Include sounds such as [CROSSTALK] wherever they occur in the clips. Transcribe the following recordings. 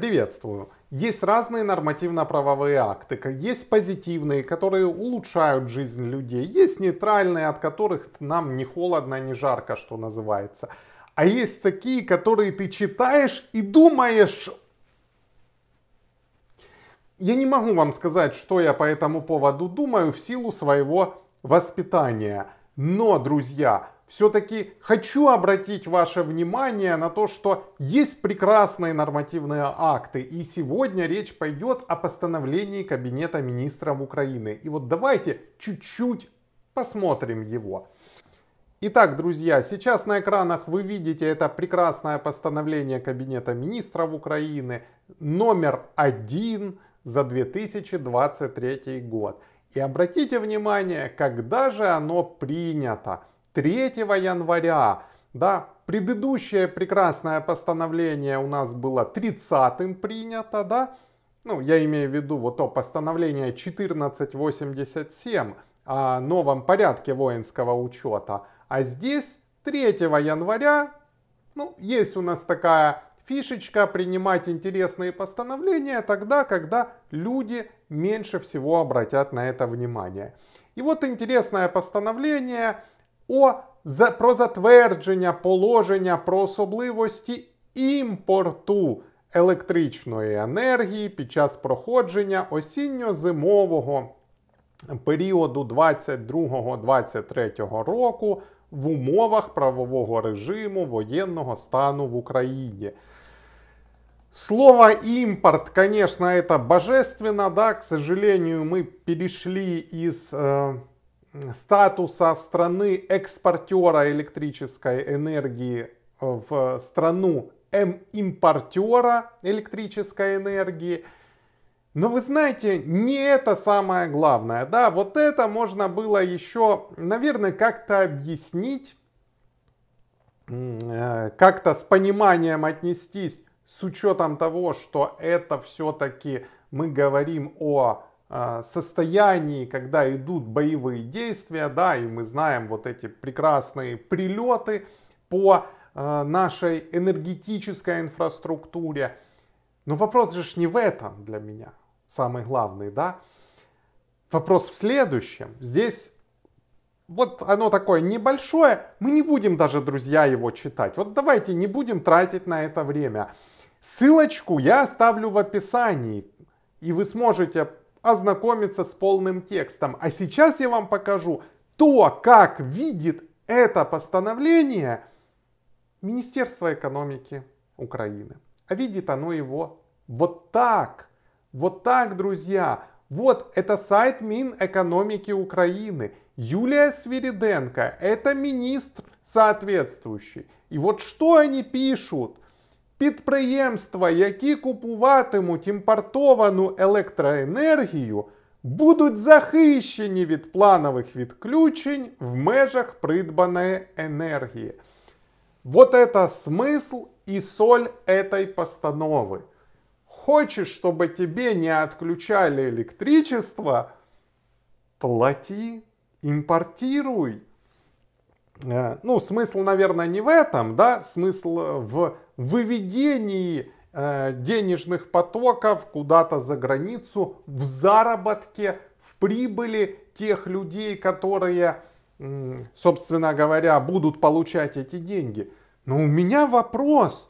Приветствую. Есть разные нормативно-правовые акты. Есть позитивные, которые улучшают жизнь людей. Есть нейтральные, от которых нам не холодно, не жарко, что называется. А есть такие, которые ты читаешь и думаешь... Я не могу вам сказать, что я по этому поводу думаю в силу своего воспитания. Но, друзья, все-таки хочу обратить ваше внимание на то, что есть прекрасные нормативные акты. И сегодня речь пойдет о постановлении Кабинета министров Украины. И вот давайте чуть-чуть посмотрим его. Итак, друзья, сейчас на экранах вы видите это прекрасное постановление Кабинета министров Украины номер один за 2023 год. И обратите внимание, когда же оно принято. 3 января. Да, предыдущее прекрасное постановление у нас было 30-м принято, да, ну, я имею в виду вот то постановление 1487 о новом порядке воинского учета. А здесь 3 января, ну, есть у нас такая фишечка принимать интересные постановления тогда, когда люди меньше всего обратят на это внимание. И вот интересное постановление о про затвердження положення про особливості імпорту електричної енергії під час проходження осінньо-зимового періоду 2022-2023 року в умовах правового режиму воєнного стану в Україні. Слово імпорт, конечно, это божественно, да, к сожалению, ми перешли із. э, статуса страны экспортера электрической энергии э, в страну импортера электрической энергии. Но вы знаете, не это самое главное. Да, вот это можно было еще, наверное, как-то объяснить, э, как-то с пониманием отнестись с учетом того, что это все-таки мы говорим о а, состоянии, когда идут боевые действия, да, и мы знаем вот эти прекрасные прилеты по а, нашей энергетической инфраструктуре. Но вопрос же не в этом для меня самый главный, да. Вопрос в следующем. Здесь вот оно такое небольшое, мы не будем даже, друзья, его читать. Вот давайте не будем тратить на это время. Ссылочку я оставлю в описании, и вы сможете ознакомиться с полным текстом. А сейчас я вам покажу то, как видит это постановление Министерство экономики Украины. А видит оно его вот так. Вот так, друзья. Вот это сайт Минэкономики Украины. Юлия Свириденко, это министр соответствующий. И вот что они пишут – Підприємства, які купуватимуть імпортовану електроенергію, будуть захищені від планових відключень в межах придбаної енергії. Вот это смысл и соль этой постановы. Хочешь, чтобы тебе не отключали электричество? Плати, импортируй. Э, ну, смысл, наверное, не в этом, да, смысл э, в выведении э, денежных потоков куда-то за границу, в заработке, в прибыли тех людей, которые, собственно говоря, будут получать эти деньги. Но у меня вопрос.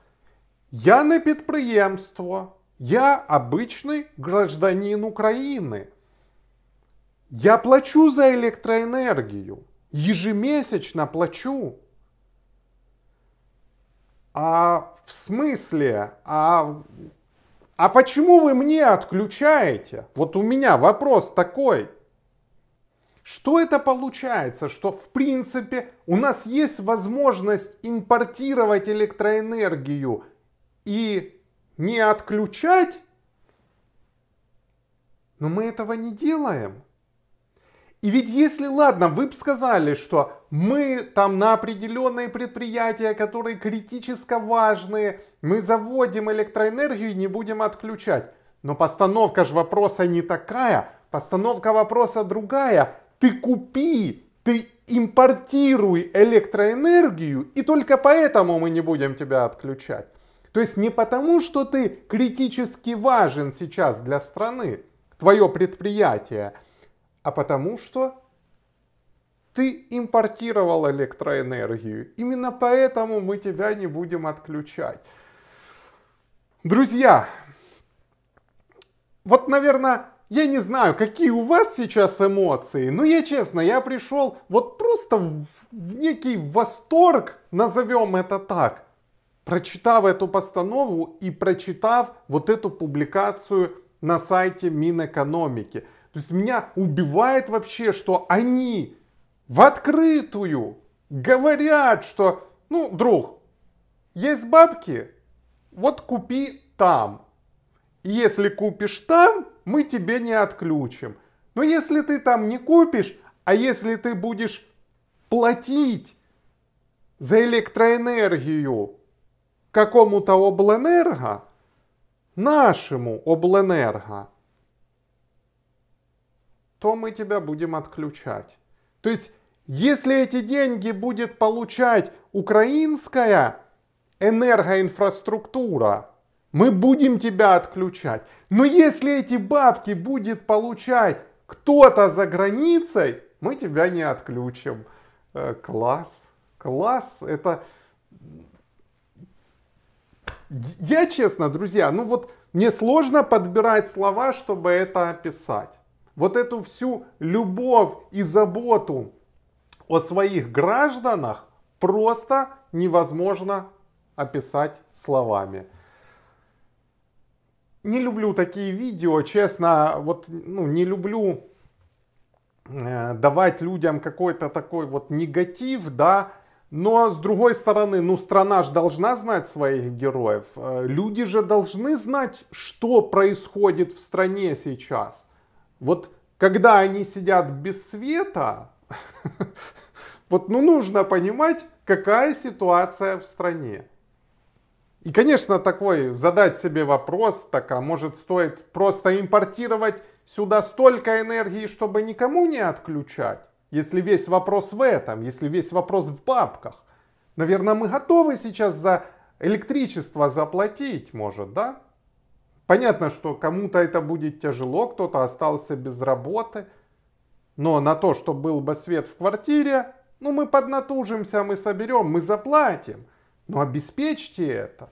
Я на предприемство, я обычный гражданин Украины. Я плачу за электроэнергию, ежемесячно плачу. А в смысле? А, а почему вы мне отключаете? Вот у меня вопрос такой. Что это получается, что в принципе у нас есть возможность импортировать электроэнергию и не отключать, но мы этого не делаем. И ведь если, ладно, вы бы сказали, что мы там на определенные предприятия, которые критически важные, мы заводим электроэнергию и не будем отключать. Но постановка же вопроса не такая, постановка вопроса другая. Ты купи, ты импортируй электроэнергию, и только поэтому мы не будем тебя отключать. То есть не потому, что ты критически важен сейчас для страны, твое предприятие – а потому что ты импортировал электроэнергию. Именно поэтому мы тебя не будем отключать. Друзья, вот, наверное, я не знаю, какие у вас сейчас эмоции, но я честно, я пришел вот просто в, в некий восторг, назовем это так, прочитав эту постанову и прочитав вот эту публикацию на сайте Минэкономики. То есть меня убивает вообще, что они в открытую говорят, что, ну, друг, есть бабки, вот купи там. И если купишь там, мы тебе не отключим. Но если ты там не купишь, а если ты будешь платить за электроэнергию какому-то облэнерго, нашему облэнерго то мы тебя будем отключать. То есть, если эти деньги будет получать украинская энергоинфраструктура, мы будем тебя отключать. Но если эти бабки будет получать кто-то за границей, мы тебя не отключим. Э, класс, класс, это... Я честно, друзья, ну вот мне сложно подбирать слова, чтобы это описать вот эту всю любовь и заботу о своих гражданах просто невозможно описать словами. Не люблю такие видео, честно, вот ну, не люблю э, давать людям какой-то такой вот негатив, да, но с другой стороны, ну страна же должна знать своих героев, э, люди же должны знать, что происходит в стране сейчас. Вот когда они сидят без света, [LAUGHS] вот ну, нужно понимать, какая ситуация в стране. И, конечно, такой задать себе вопрос, так а может стоит просто импортировать сюда столько энергии, чтобы никому не отключать? Если весь вопрос в этом, если весь вопрос в бабках. Наверное, мы готовы сейчас за электричество заплатить, может, да? Понятно, что кому-то это будет тяжело, кто-то остался без работы, но на то, что был бы свет в квартире, ну мы поднатужимся, мы соберем, мы заплатим, но обеспечьте это.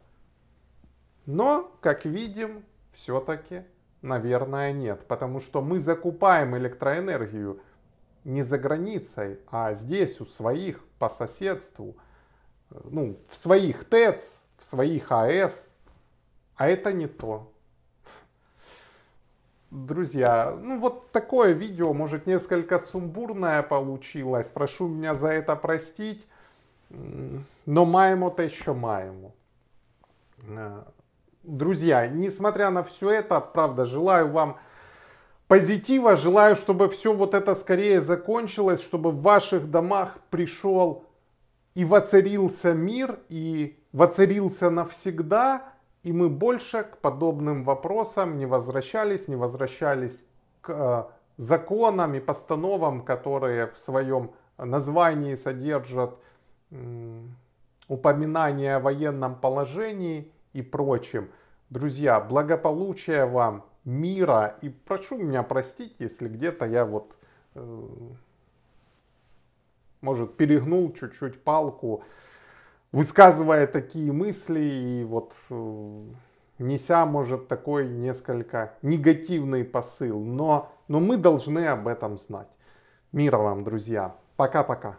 Но, как видим, все-таки, наверное, нет, потому что мы закупаем электроэнергию не за границей, а здесь у своих, по соседству, э, ну, в своих ТЭЦ, в своих АЭС, а это не то. Друзья, ну вот такое видео, может несколько сумбурное получилось, прошу меня за это простить, но маємо то еще маємо. Э, друзья, несмотря на все это, правда, желаю вам позитива, желаю, чтобы все вот это скорее закончилось, чтобы в ваших домах пришел и воцарился мир, и воцарился навсегда – и мы больше к подобным вопросам не возвращались, не возвращались к э, законам и постановам, которые в своем названии содержат упоминание о военном положении и прочем. Друзья, благополучия вам, мира и прошу меня простить, если где-то я вот, э, может, перегнул чуть-чуть палку высказывая такие мысли и вот э, неся, может, такой несколько негативный посыл. Но, но мы должны об этом знать. Мира вам, друзья. Пока-пока.